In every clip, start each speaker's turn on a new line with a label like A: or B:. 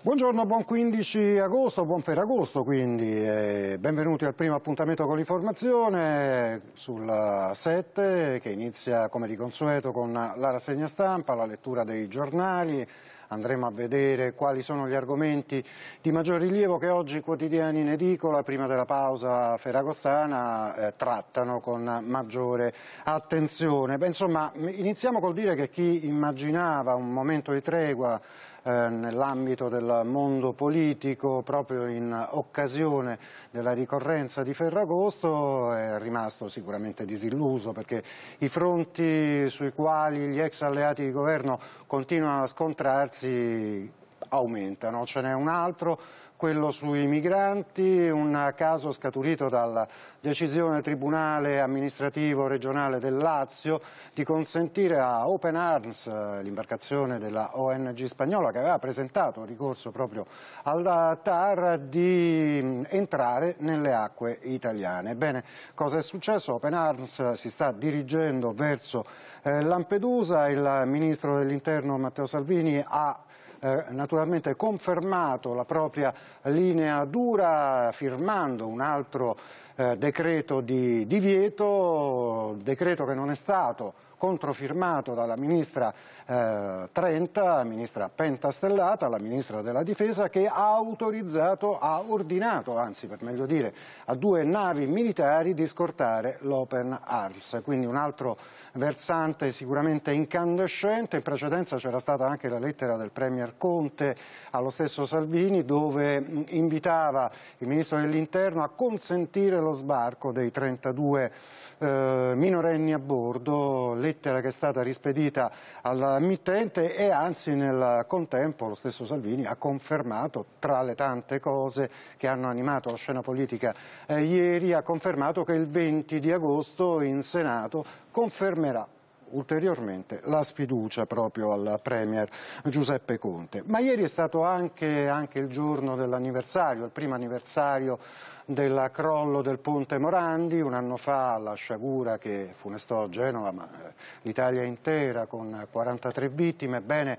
A: Buongiorno, buon 15 agosto, buon Ferragosto quindi, eh, benvenuti al primo appuntamento con l'informazione sulla 7 che inizia come di consueto con la rassegna stampa, la lettura dei giornali, Andremo a vedere quali sono gli argomenti di maggior rilievo che oggi i quotidiani in edicola, prima della pausa ferragostana, eh, trattano con maggiore attenzione. Beh, insomma, iniziamo col dire che chi immaginava un momento di tregua eh, nell'ambito del mondo politico proprio in occasione della ricorrenza di Ferragosto è rimasto sicuramente disilluso perché i fronti sui quali gli ex alleati di governo continuano a scontrarsi prezzi aumentano. Ce n'è un altro quello sui migranti, un caso scaturito dalla decisione Tribunale amministrativo regionale del Lazio di consentire a Open Arms, l'imbarcazione della ONG spagnola che aveva presentato ricorso proprio al TAR, di entrare nelle acque italiane. Ebbene, cosa è successo? Open Arms si sta dirigendo verso eh, Lampedusa, il ministro dell'interno Matteo Salvini ha eh, naturalmente confermato la propria linea dura firmando un altro eh, decreto di divieto, decreto che non è stato controfirmato dalla ministra eh, Trenta, ministra Pentastellata, la ministra della difesa, che ha autorizzato, ha ordinato, anzi per meglio dire, a due navi militari di scortare l'Open Arms, quindi un altro versante sicuramente incandescente, in precedenza c'era stata anche la lettera del Premier Conte allo stesso Salvini dove invitava il Ministro dell'Interno a consentire dello sbarco dei 32 eh, minorenni a bordo, lettera che è stata rispedita al mittente e anzi nel contempo lo stesso Salvini ha confermato, tra le tante cose che hanno animato la scena politica eh, ieri, ha confermato che il 20 di agosto in Senato confermerà ulteriormente la sfiducia proprio al Premier Giuseppe Conte. Ma ieri è stato anche, anche il giorno dell'anniversario, il primo anniversario del crollo del ponte Morandi, un anno fa la sciagura che funestò Genova, ma eh, l'Italia intera con 43 vittime, bene,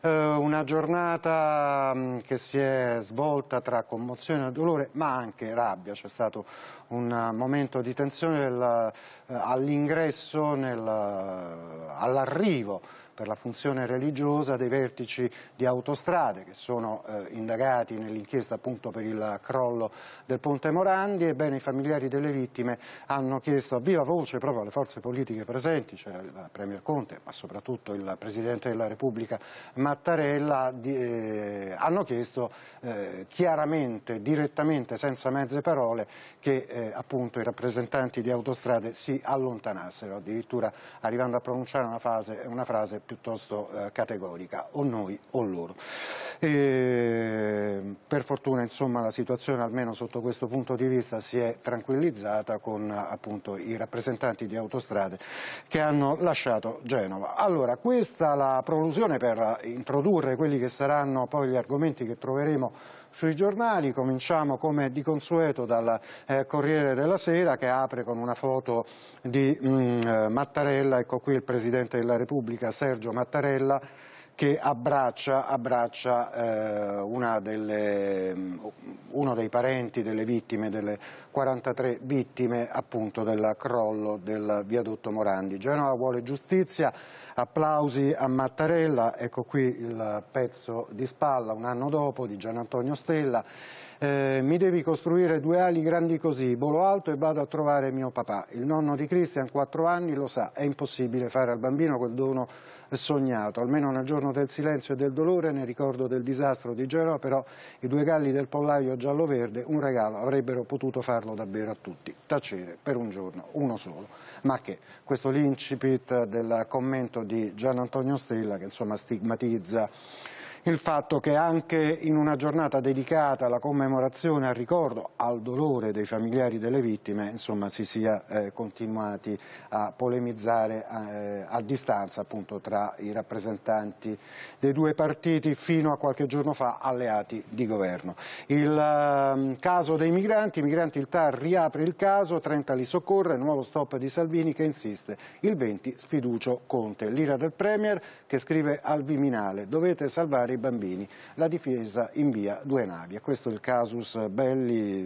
A: eh, una giornata mm, che si è svolta tra commozione e dolore, ma anche rabbia, c'è stato un eh, momento di tensione all'ingresso, all'arrivo per la funzione religiosa dei vertici di autostrade che sono eh, indagati nell'inchiesta appunto per il crollo del ponte Morandi, ebbene i familiari delle vittime hanno chiesto a viva voce proprio alle forze politiche presenti, c'era cioè il Premier Conte ma soprattutto il Presidente della Repubblica Mattarella, di, eh, hanno chiesto eh, chiaramente, direttamente, senza mezze parole che eh, appunto i rappresentanti di autostrade si allontanassero, addirittura arrivando a pronunciare una, fase, una frase piuttosto eh, categorica, o noi o loro. E eh, fortuna insomma, la situazione almeno sotto questo punto di vista si è tranquillizzata con appunto, i rappresentanti di autostrade che hanno lasciato Genova. Allora, questa la prolusione per introdurre quelli che saranno poi gli argomenti che troveremo sui giornali, cominciamo come di consueto dal eh, Corriere della Sera che apre con una foto di mh, mm, eh, Mattarella, ecco qui il Presidente della Repubblica Sergio Mattarella che abbraccia, abbraccia eh, delle, uno dei parenti delle vittime, delle 43 vittime appunto del crollo del viadotto Morandi. Genova vuole giustizia, applausi a Mattarella, ecco qui il pezzo di spalla un anno dopo di Gian Antonio Stella eh, mi devi costruire due ali grandi così, volo alto e vado a trovare mio papà. Il nonno di Christian, 4 anni, lo sa, è impossibile fare al bambino quel dono sognato. Almeno nel giorno del silenzio e del dolore, nel ricordo del disastro di Gerò, però i due galli del pollaio giallo-verde un regalo avrebbero potuto farlo davvero a tutti. Tacere per un giorno, uno solo. Ma che questo l'incipit del commento di Gian Antonio Stella che insomma stigmatizza il fatto che anche in una giornata dedicata alla commemorazione, al ricordo, al dolore dei familiari delle vittime, insomma, si sia eh, continuati a polemizzare eh, a distanza appunto, tra i rappresentanti dei due partiti fino a qualche giorno fa alleati di governo. Il eh, caso dei migranti, migranti il TAR riapre il caso, 30 li soccorre, nuovo stop di Salvini che insiste, il 20 sfiducio Conte, l'ira del Premier che scrive al Viminale, dovete salvare tutelare i bambini, la difesa invia due navi. E questo è il casus belli,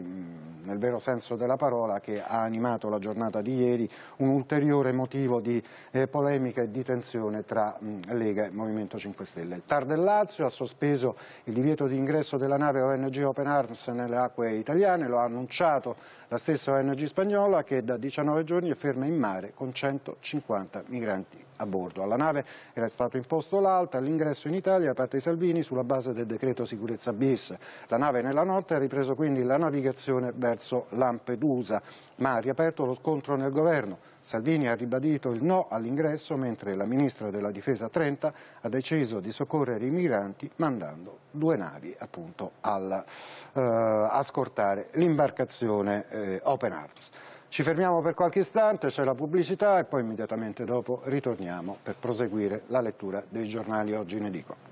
A: nel vero senso della parola, che ha animato la giornata di ieri, un ulteriore motivo di eh, polemica e di tensione tra mh, Lega e Movimento 5 Stelle. Tardellazio ha sospeso il divieto di ingresso della nave ONG Open Arms nelle acque italiane, lo ha annunciato la stessa ONG spagnola che da 19 giorni è ferma in mare con 150 migranti a bordo. Alla nave era stato imposto l'alta all'ingresso in Italia da parte di Salvini sulla base del decreto sicurezza bis. La nave nella notte ha ripreso quindi la navigazione verso Lampedusa, ma ha riaperto lo scontro nel governo. Salvini ha ribadito il no all'ingresso, mentre la ministra della Difesa Trenta ha deciso di soccorrere i migranti mandando due navi appunto, alla, eh, a scortare l'imbarcazione eh, Open Arms. Ci fermiamo per qualche istante, c'è la pubblicità e poi immediatamente dopo ritorniamo per proseguire la lettura dei giornali oggi in edicola.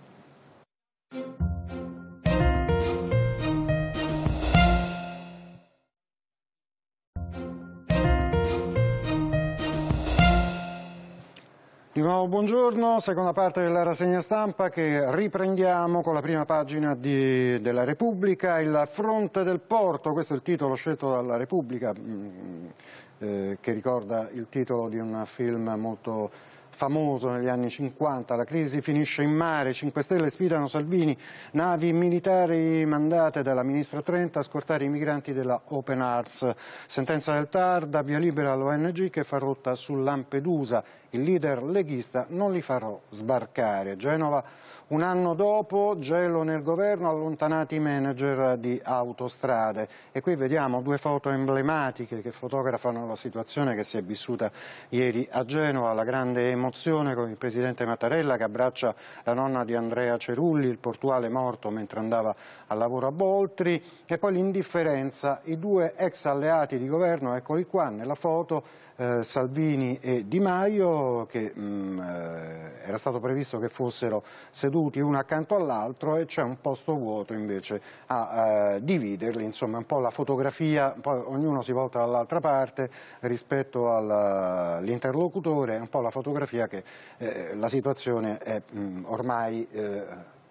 A: nuovo buongiorno, seconda parte della rassegna stampa che riprendiamo con la prima pagina di, della Repubblica, il fronte del porto, questo è il titolo scelto dalla Repubblica mm, eh, che ricorda il titolo di un film molto famoso negli anni 50, la crisi finisce in mare, 5 Stelle sfidano Salvini, navi militari mandate dalla ministra Trenta a scortare i migranti della Open Arts. sentenza del TAR, da via libera all'ONG che fa rotta su Lampedusa, il leader leghista non li farò sbarcare, Genova un anno dopo gelo nel governo, allontanati i manager di autostrade. E qui vediamo due foto emblematiche che fotografano la situazione che si è vissuta ieri a Genova, la grande emozione con il presidente Mattarella che abbraccia la nonna di Andrea Cerulli, il portuale morto mentre andava al lavoro a Boltri, e poi l'indifferenza, i due ex alleati di governo, eccoli qua nella foto, eh, Salvini e Di Maio che mh, mm, eh, era stato previsto che fossero seduti uno accanto all'altro e c'è un posto vuoto invece a eh, dividerli, insomma un po' la fotografia, poi ognuno si volta dall'altra parte rispetto eh, all'interlocutore, un po' la fotografia che eh, la situazione è mh, mm, ormai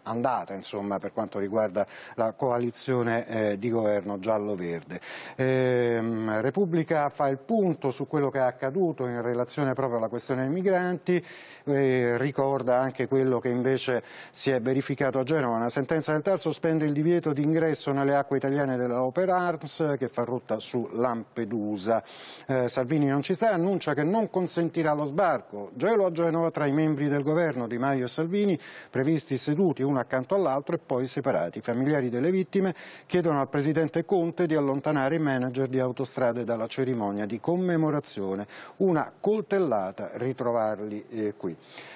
A: andata insomma, per quanto riguarda la coalizione eh, di governo giallo-verde. Ehm, Repubblica fa il punto su quello che è accaduto in relazione proprio alla questione dei migranti, e eh, ricorda anche quello che invece si è verificato a Genova. Una sentenza del TAR sospende il divieto di ingresso nelle acque italiane dell'Oper Arms che fa rotta su Lampedusa. Eh, Salvini non ci sta, annuncia che non consentirà lo sbarco. Gelo a Genova tra i membri del governo Di Maio e Salvini, previsti seduti una uno accanto all'altro e poi separati. I familiari delle vittime chiedono al presidente Conte di allontanare i manager di autostrade dalla cerimonia di commemorazione. Una coltellata ritrovarli eh, qui.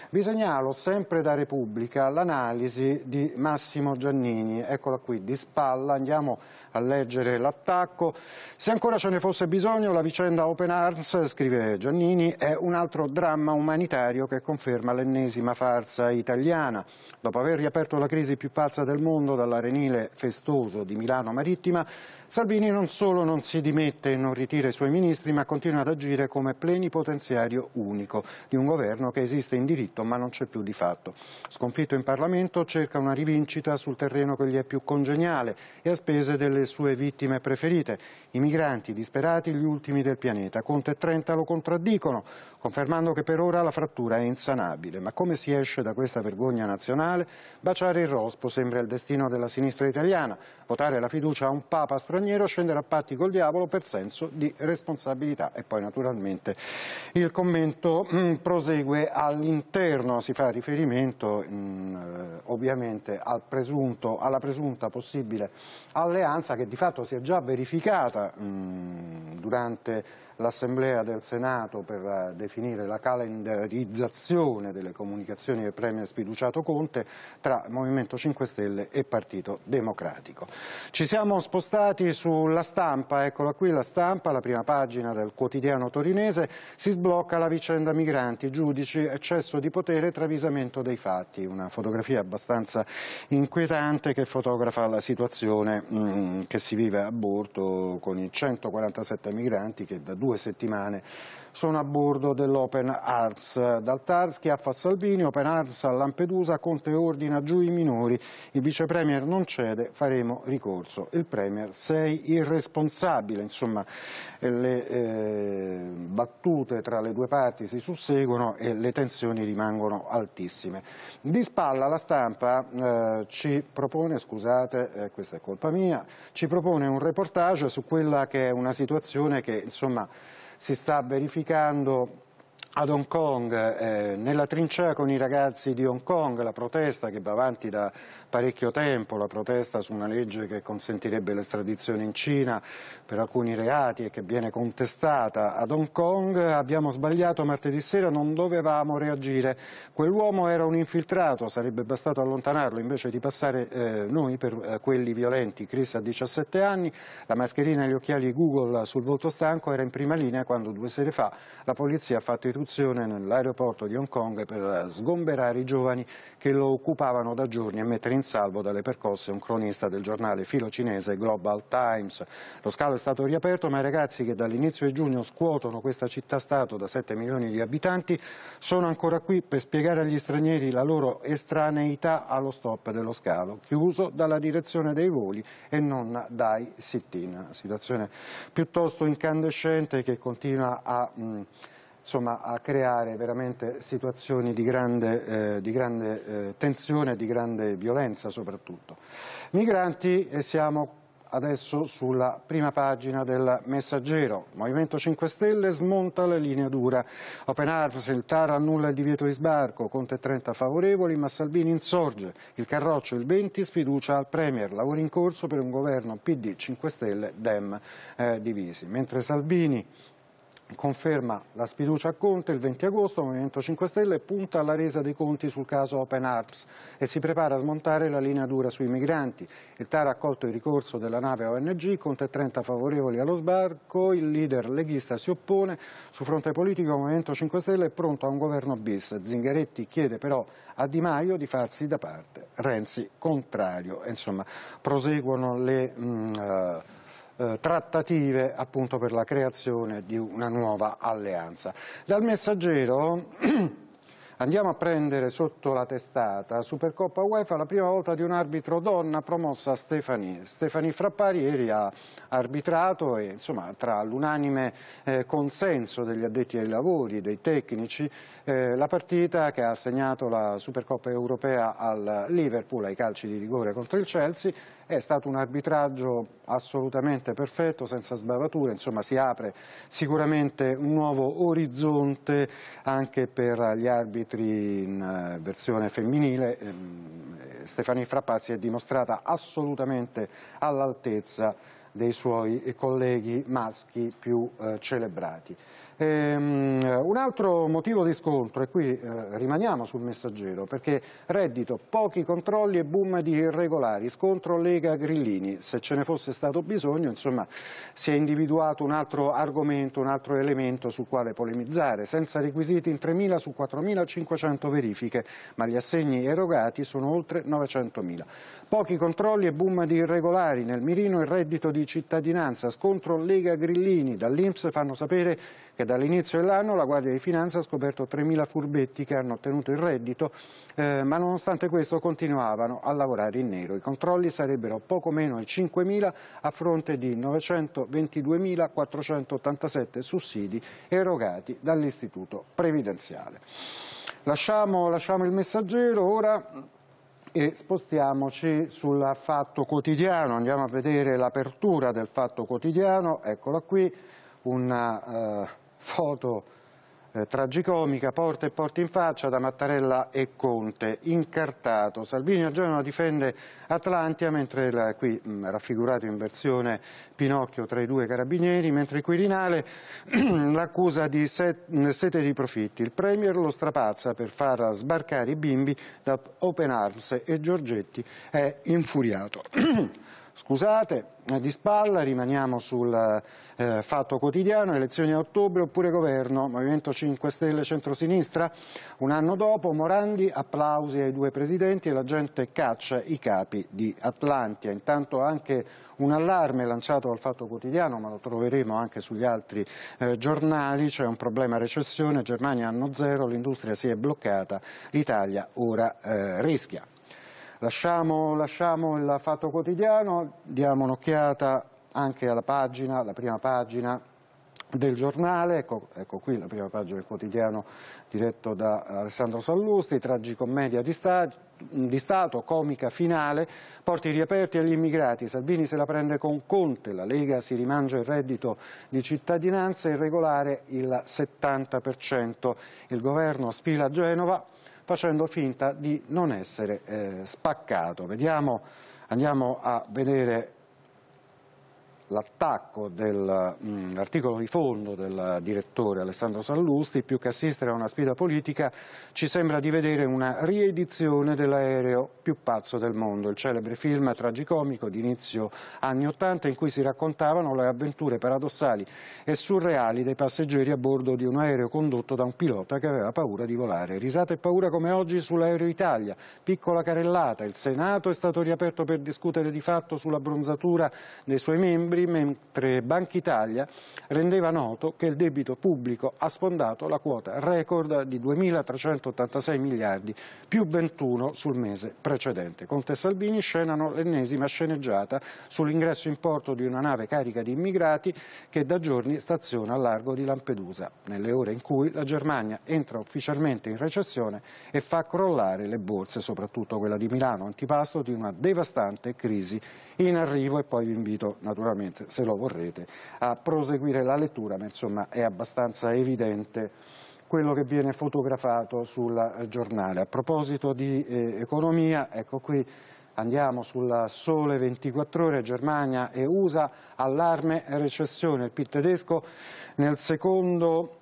A: Vi segnalo sempre da Repubblica l'analisi di Massimo Giannini, eccola qui di spalla, andiamo a leggere l'attacco. Se ancora ce ne fosse bisogno, la vicenda Open Arms, scrive Giannini, è un altro dramma umanitario che conferma l'ennesima farsa italiana. Dopo aver riaperto scoperto la crisi più pazza del mondo dall'arenile festoso di Milano Marittima Salvini non solo non si dimette e non ritira i suoi ministri, ma continua ad agire come plenipotenziario unico di un governo che esiste in diritto ma non c'è più di fatto. Sconfitto in Parlamento cerca una rivincita sul terreno che gli è più congeniale e a spese delle sue vittime preferite, i migranti disperati, gli ultimi del pianeta. Conte e Trenta lo contraddicono, confermando che per ora la frattura è insanabile. Ma come si esce da questa vergogna nazionale? Baciare il rospo sembra il destino della sinistra italiana, votare la fiducia a un papa straniero straniero scendere a patti col diavolo per senso di responsabilità. E poi naturalmente il commento mh, mm, prosegue all'interno, si fa riferimento mh, mm, eh, ovviamente al presunto, alla presunta possibile alleanza che di fatto si è già verificata mh, mm, durante l'Assemblea del Senato per eh, definire la calendarizzazione delle comunicazioni del Premier sfiduciato Conte tra Movimento 5 Stelle e Partito Democratico. Ci siamo spostati sulla stampa, eccola qui la stampa, la prima pagina del quotidiano torinese, si sblocca la vicenda migranti, giudici, eccesso di potere, e travisamento dei fatti, una fotografia abbastanza inquietante che fotografa la situazione mh, mm, che si vive a bordo con i 147 migranti che da due due settimane. Sono a bordo dell'Open Arms. Dal Tarski a Fassalbini, Open Arms a Lampedusa, Conte ordina giù i minori. Il vicepremier non cede, faremo ricorso. Il premier sei irresponsabile. Insomma, eh, le eh, battute tra le due parti si susseguono e le tensioni rimangono altissime. Di spalla la stampa eh, ci propone, scusate, eh, questa è colpa mia, ci propone un reportage su quella che è una situazione che insomma si sta verificando ad Hong Kong, eh, nella trincea con i ragazzi di Hong Kong, la protesta che va avanti da parecchio tempo, la protesta su una legge che consentirebbe l'estradizione in Cina per alcuni reati e che viene contestata ad Hong Kong, abbiamo sbagliato martedì sera, non dovevamo reagire, quell'uomo era un infiltrato, sarebbe bastato allontanarlo invece di passare eh, noi per eh, quelli violenti, Chris ha 17 anni, la mascherina e gli occhiali Google sul volto stanco era in prima linea quando due sere fa la polizia ha fatto i costruzione nell'aeroporto di Hong Kong per sgomberare i giovani che lo occupavano da giorni e mettere in salvo dalle percosse un cronista del giornale filo cinese Global Times. Lo scalo è stato riaperto ma i ragazzi che dall'inizio di giugno scuotono questa città-stato da 7 milioni di abitanti sono ancora qui per spiegare agli stranieri la loro estraneità allo stop dello scalo, chiuso dalla direzione dei voli e non dai sit-in. Situazione piuttosto incandescente che continua a... Mh, insomma, a creare veramente situazioni di grande, eh, di grande eh, tensione e di grande violenza soprattutto. Migranti e siamo adesso sulla prima pagina del Messaggero. Movimento 5 Stelle smonta la linea dura. Open Arms, il TAR annulla il divieto di sbarco, Conte 30 favorevoli, ma Salvini insorge. Il Carroccio il 20 sfiducia al Premier, lavori in corso per un governo PD 5 Stelle Dem eh, divisi. Mentre Salvini conferma la sfiducia a Conte, il 20 agosto il Movimento 5 Stelle punta alla resa dei conti sul caso Open Arms e si prepara a smontare la linea dura sui migranti. Il TAR ha accolto il ricorso della nave ONG, Conte 30 favorevoli allo sbarco, il leader leghista si oppone, su fronte politico il Movimento 5 Stelle è pronto a un governo bis, Zingaretti chiede però a Di Maio di farsi da parte, Renzi contrario, insomma proseguono le... Mh, mm, eh, eh, trattative appunto per la creazione di una nuova alleanza. Dal messaggero andiamo a prendere sotto la testata Supercoppa UEFA la prima volta di un arbitro donna promossa Stefani. Stefani Frappari ieri ha arbitrato e insomma, tra l'unanime eh, consenso degli addetti ai lavori, dei tecnici, eh, la partita che ha assegnato la Supercoppa europea al Liverpool ai calci di rigore contro il Chelsea è stato un arbitraggio assolutamente perfetto, senza sbavature, insomma si apre sicuramente un nuovo orizzonte anche per gli arbitri in eh, versione femminile. Ehm, Stefani Frappazzi è dimostrata assolutamente all'altezza dei suoi colleghi maschi più eh, celebrati. Ehm, un altro motivo di scontro, e qui eh, rimaniamo sul messaggero, perché reddito, pochi controlli e boom di irregolari, scontro Lega Grillini, se ce ne fosse stato bisogno, insomma, si è individuato un altro argomento, un altro elemento sul quale polemizzare, senza requisiti in 3.000 su 4.500 verifiche, ma gli assegni erogati sono oltre 900.000. Pochi controlli e boom di irregolari, nel mirino il reddito di cittadinanza, scontro Lega Grillini, dall'Inps fanno sapere che dall'inizio dell'anno la Guardia di Finanza ha scoperto 3.000 furbetti che hanno ottenuto il reddito, eh, ma nonostante questo continuavano a lavorare in nero. I controlli sarebbero poco meno di 5.000 a fronte di 922.487 sussidi erogati dall'istituto previdenziale. Lasciamo, lasciamo il messaggero, ora e spostiamoci sul Fatto Quotidiano, andiamo a vedere l'apertura del Fatto Quotidiano, eccola qui, una eh, foto eh, tragicomica, porta e porta in faccia da Mattarella e Conte, incartato. Salvini a Genova difende Atlantia, mentre la, qui mh, mm, raffigurato in versione Pinocchio tra i due carabinieri, mentre il Quirinale l'accusa di set, mm, sete di profitti. Il Premier lo strapazza per far sbarcare i bimbi da Open Arms e Giorgetti è infuriato. Scusate, eh, di spalla, rimaniamo sul eh, fatto quotidiano, elezioni a ottobre oppure governo, Movimento 5 Stelle centrosinistra, un anno dopo Morandi applausi ai due presidenti e la gente caccia i capi di Atlantia, intanto anche un allarme lanciato dal fatto quotidiano, ma lo troveremo anche sugli altri eh, giornali, c'è un problema recessione, Germania anno zero, l'industria si è bloccata, l'Italia ora eh, rischia. Lasciamo, lasciamo il fatto quotidiano, diamo un'occhiata anche alla pagina, alla prima pagina del giornale, ecco, ecco, qui la prima pagina del quotidiano diretto da Alessandro Sallusti, tragicommedia di, sta, di Stato, comica finale, porti riaperti agli immigrati, Salvini se la prende con Conte, la Lega si rimangia il reddito di cittadinanza irregolare il 70%, il governo spila Genova, facendo finta di non essere eh, spaccato. Vediamo, andiamo a vedere l'attacco dell'articolo mm, di fondo del direttore Alessandro Sallusti, più che assistere a una sfida politica, ci sembra di vedere una riedizione dell'aereo più pazzo del mondo, il celebre film tragicomico di inizio anni Ottanta in cui si raccontavano le avventure paradossali e surreali dei passeggeri a bordo di un aereo condotto da un pilota che aveva paura di volare. Risate e paura come oggi sull'aereo Italia, piccola carellata, il Senato è stato riaperto per discutere di fatto sulla bronzatura dei suoi membri, mentre Banca Italia rendeva noto che il debito pubblico ha sfondato la quota record di 2.386 miliardi, più 21 sul mese precedente. Con Tessalbini scenano l'ennesima sceneggiata sull'ingresso in porto di una nave carica di immigrati che da giorni staziona al largo di Lampedusa, nelle ore in cui la Germania entra ufficialmente in recessione e fa crollare le borse, soprattutto quella di Milano, antipasto di una devastante crisi in arrivo e poi vi invito naturalmente ovviamente se lo vorrete, a proseguire la lettura, ma insomma è abbastanza evidente quello che viene fotografato sul giornale. A proposito di eh, economia, ecco qui Andiamo sul sole 24 ore, Germania e USA, allarme e recessione. Il PIL tedesco nel secondo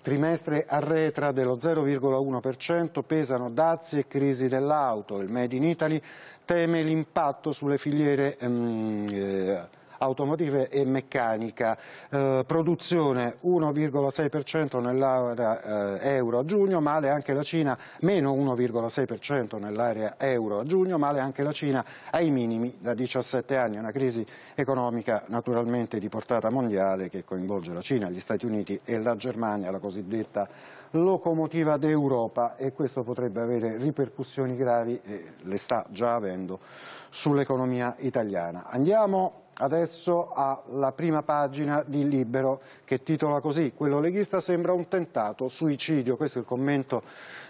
A: trimestre arretra dello 0,1%, pesano dazi e crisi dell'auto. Il Made in Italy teme l'impatto sulle filiere ehm, eh, automotive e meccanica, eh, produzione 1,6% nell'area eh, euro a giugno, male anche la Cina, meno 1,6% nell'area euro a giugno, male anche la Cina ai minimi da 17 anni, una crisi economica naturalmente di portata mondiale che coinvolge la Cina, gli Stati Uniti e la Germania, la cosiddetta locomotiva d'Europa e questo potrebbe avere ripercussioni gravi e le sta già avendo sull'economia italiana. Andiamo adesso alla prima pagina di Libero che titola così quello leghista sembra un tentato suicidio, questo è il commento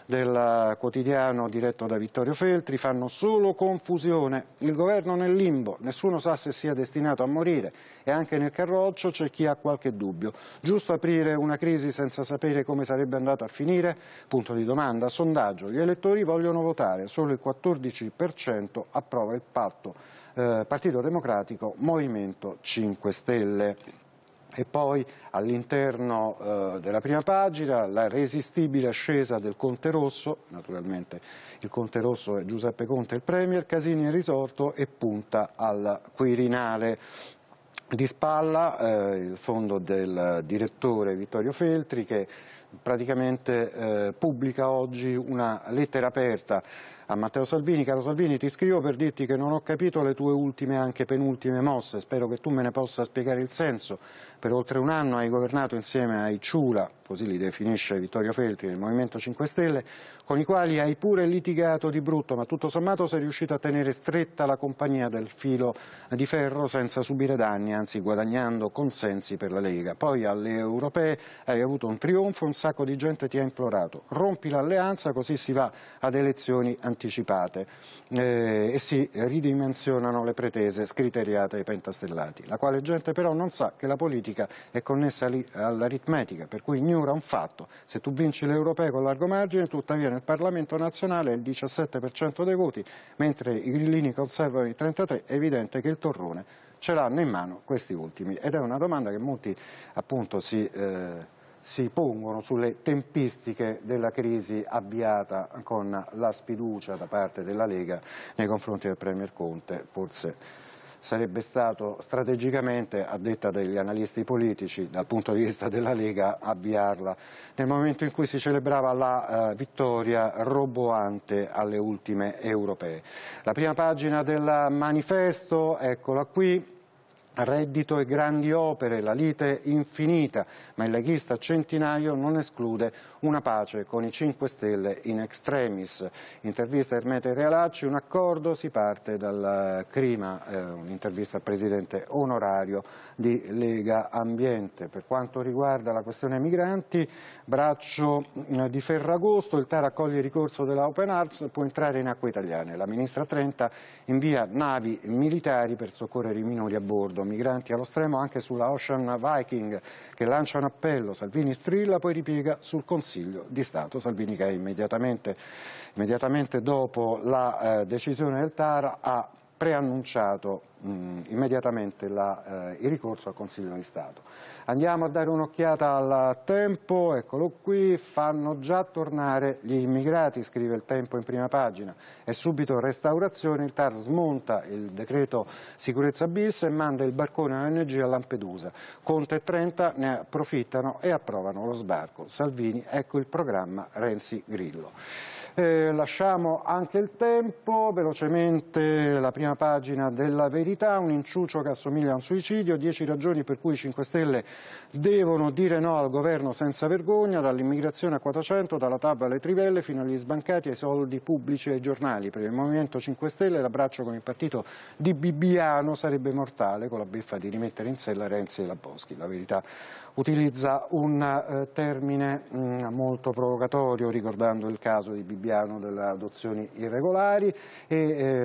A: del quotidiano diretto da Vittorio Feltri, fanno solo confusione, il governo nel limbo, nessuno sa se sia destinato a morire e anche nel carroccio c'è chi ha qualche dubbio, giusto aprire una crisi senza sapere come sarebbe andata a finire? Punto di domanda, sondaggio, gli elettori vogliono votare, solo il 14% approva il patto eh, Partito Democratico Movimento 5 Stelle. E poi all'interno eh, della prima pagina la resistibile ascesa del Conte Rosso, naturalmente il Conte Rosso è Giuseppe Conte il Premier, Casini è risorto e punta al Quirinale. Di spalla eh, il fondo del direttore Vittorio Feltri che praticamente eh, pubblica oggi una lettera aperta a Matteo Salvini, caro Salvini ti scrivo per dirti che non ho capito le tue ultime, anche penultime mosse, spero che tu me ne possa spiegare il senso. Per oltre un anno hai governato insieme ai Ciula, così li definisce Vittorio Feltri del Movimento 5 Stelle, con i quali hai pure litigato di brutto, ma tutto sommato sei riuscito a tenere stretta la compagnia del filo di ferro senza subire danni, anzi guadagnando consensi per la Lega. Poi alle europee hai avuto un trionfo, un sacco di gente ti ha implorato, rompi l'alleanza così si va ad elezioni anticipate anticipate eh, e si ridimensionano le pretese scriteriate ai pentastellati, la quale gente però non sa che la politica è connessa all'aritmetica, per cui ignora un fatto. Se tu vinci le europee con largo margine, tuttavia nel Parlamento nazionale è il 17% dei voti, mentre i grillini conservano il 33%, è evidente che il torrone ce l'hanno in mano questi ultimi. Ed è una domanda che molti appunto si... Eh, si pongono sulle tempistiche della crisi avviata con la sfiducia da parte della Lega nei confronti del Premier Conte, forse sarebbe stato strategicamente, a detta degli analisti politici, dal punto di vista della Lega, avviarla nel momento in cui si celebrava la eh, vittoria roboante alle ultime europee. La prima pagina del manifesto, eccola qui, reddito e grandi opere, la lite infinita, ma il leghista Centinaio non esclude una pace con i 5 Stelle in extremis. Intervista Ermete Realacci, un accordo, si parte dal clima, eh, un'intervista al Presidente onorario di Lega Ambiente. Per quanto riguarda la questione migranti, braccio eh, di Ferragosto, il TAR accoglie il ricorso della Open Arms, può entrare in acque italiane. La Ministra Trenta invia navi militari per soccorrere i minori a bordo migranti allo stremo anche sulla Ocean Viking che lancia un appello, Salvini strilla, poi ripiega sul Consiglio di Stato. Salvini che immediatamente, immediatamente dopo la eh, decisione del TAR ha preannunciato mh, mm, immediatamente la, eh, il ricorso al Consiglio di Stato. Andiamo a dare un'occhiata al tempo, eccolo qui, fanno già tornare gli immigrati, scrive il tempo in prima pagina, è subito restaurazione, il TAR smonta il decreto sicurezza bis e manda il barcone ONG a Lampedusa, Conte e 30 ne approfittano e approvano lo sbarco, Salvini ecco il programma Renzi-Grillo. Eh, lasciamo anche il tempo, velocemente la prima pagina della verità, un inciucio che assomiglia a un suicidio, dieci ragioni per cui i 5 Stelle devono dire no al governo senza vergogna, dall'immigrazione a 400, dalla TAV alle trivelle fino agli sbancati ai soldi pubblici e ai giornali. Per il Movimento 5 Stelle l'abbraccio con il partito di Bibbiano sarebbe mortale con la beffa di rimettere in sella Renzi e la Boschi. La verità utilizza un eh, termine mh, mm, molto provocatorio ricordando il caso di Bibbiano Gabbiano delle adozioni irregolari e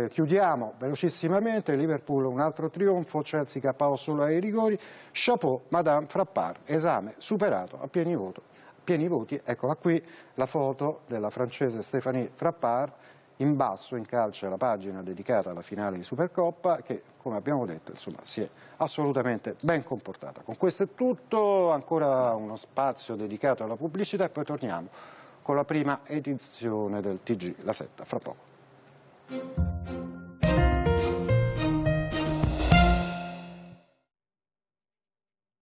A: eh, chiudiamo velocissimamente Liverpool un altro trionfo, Chelsea capo solo ai rigori, Chapeau, Madame Frappard, esame superato a pieni, voto, pieni voti, eccola qui la foto della francese Stéphanie Frappard in basso in calcio la pagina dedicata alla finale di Supercoppa che, come abbiamo detto, insomma, si è assolutamente ben comportata. Con questo è tutto, ancora uno spazio dedicato alla pubblicità e poi torniamo con la prima edizione del TG La Setta, fra poco.